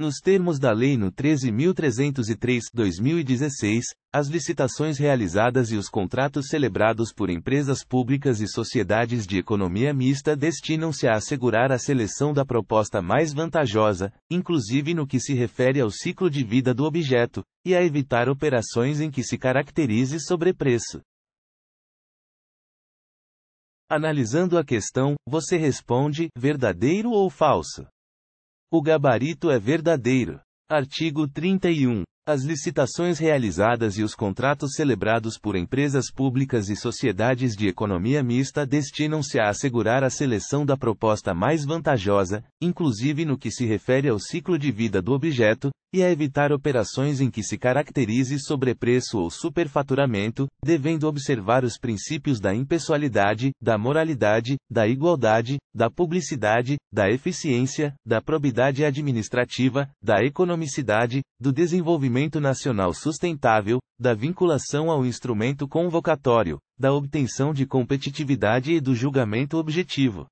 Nos termos da Lei no 13.303-2016, as licitações realizadas e os contratos celebrados por empresas públicas e sociedades de economia mista destinam-se a assegurar a seleção da proposta mais vantajosa, inclusive no que se refere ao ciclo de vida do objeto, e a evitar operações em que se caracterize sobrepreço. Analisando a questão, você responde: verdadeiro ou falso? O gabarito é verdadeiro. Artigo 31. As licitações realizadas e os contratos celebrados por empresas públicas e sociedades de economia mista destinam-se a assegurar a seleção da proposta mais vantajosa, inclusive no que se refere ao ciclo de vida do objeto, e a evitar operações em que se caracterize sobrepreço ou superfaturamento, devendo observar os princípios da impessoalidade, da moralidade, da igualdade, da publicidade, da eficiência, da probidade administrativa, da economicidade, do desenvolvimento instrumento Nacional Sustentável, da vinculação ao instrumento convocatório, da obtenção de competitividade e do julgamento objetivo.